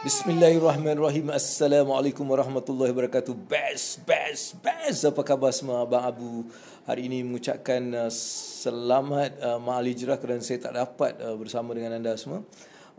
Bismillahirrahmanirrahim. Assalamualaikum warahmatullahi wabarakatuh. Best, best, best. Apa khabar semua Abang Abu? Hari ini mengucapkan uh, selamat uh, Maalijrah kerana saya tak dapat uh, bersama dengan anda semua.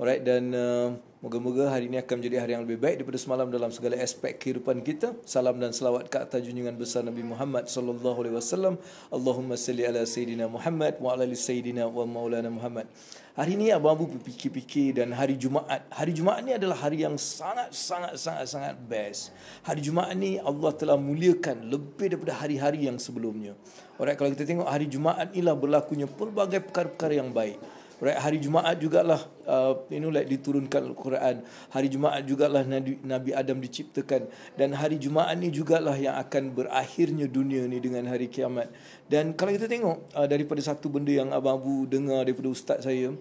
Alright dan uh, moga-moga hari ini akan menjadi hari yang lebih baik daripada semalam dalam segala aspek kehidupan kita. Salam dan selawat ke atas junjungan besar Nabi Muhammad sallallahu alaihi wasallam. Allahumma salli ala sayidina Muhammad wa ala ali sayidina wa maulana Muhammad. Hari ini abang-abang berfikir-fikir dan hari Jumaat. Hari Jumaat ni adalah hari yang sangat-sangat-sangat-sangat best. Hari Jumaat ni Allah telah muliakan lebih daripada hari-hari yang sebelumnya. Alright, kalau kita tengok hari Jumaat inilah berlakunya pelbagai perkara-perkara yang baik. Right, hari Jumaat jugalah uh, you know like diturunkan Al-Quran. Hari Jumaat jugalah Nabi, Nabi Adam diciptakan dan hari Jumaat ni jugalah yang akan berakhirnya dunia ni dengan hari kiamat. Dan kalau kita tengok uh, daripada satu benda yang abang Abu dengar daripada ustaz saya,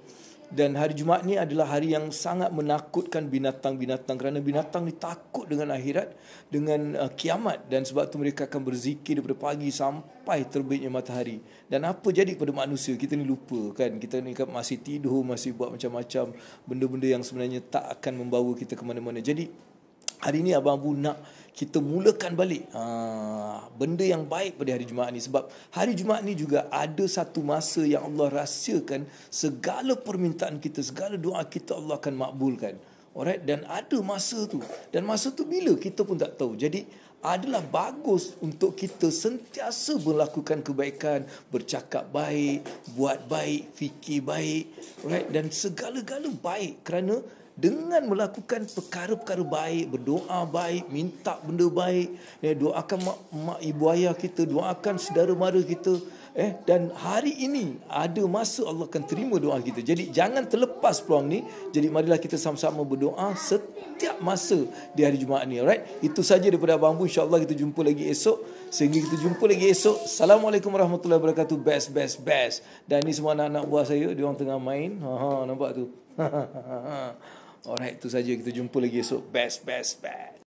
dan hari Jumaat ni adalah hari yang sangat menakutkan binatang-binatang kerana binatang ni takut dengan akhirat dengan uh, kiamat dan sebab tu mereka akan berzikir daripada pagi sampai terbitnya matahari dan apa jadi kepada manusia kita ni lupa kan kita ni kan masih tidur masih buat macam-macam benda-benda yang sebenarnya tak akan membawa kita ke mana-mana jadi hari ni abang Abu nak kita mulakan balik ha, benda yang baik pada hari Jumaat ni. Sebab hari Jumaat ni juga ada satu masa yang Allah rahsiakan segala permintaan kita, segala doa kita Allah akan makbulkan. Alright? Dan ada masa tu. Dan masa tu bila kita pun tak tahu. Jadi adalah bagus untuk kita sentiasa melakukan kebaikan, bercakap baik, buat baik, fikir baik, right? dan segala-gala baik kerana dengan melakukan perkara-perkara baik, berdoa baik, minta benda baik, ya, doakan mak, mak ibu ayah kita, doakan saudara mara kita, eh dan hari ini ada masa Allah akan terima doa kita. Jadi jangan terlepas peluang ni. Jadi marilah kita sama-sama berdoa setiap masa di hari Jumaat ni, alright? Itu saja daripada Abang Bu. Insya-Allah kita jumpa lagi esok. Sehingga kita jumpa lagi esok. Assalamualaikum warahmatullahi wabarakatuh. Best best best. Dan ni semua anak-anak buah saya, dia orang tengah main. Ha ha nampak tu. Ha ha ha. Alright, itu saja kita jumpa lagi esok. Best, best, best.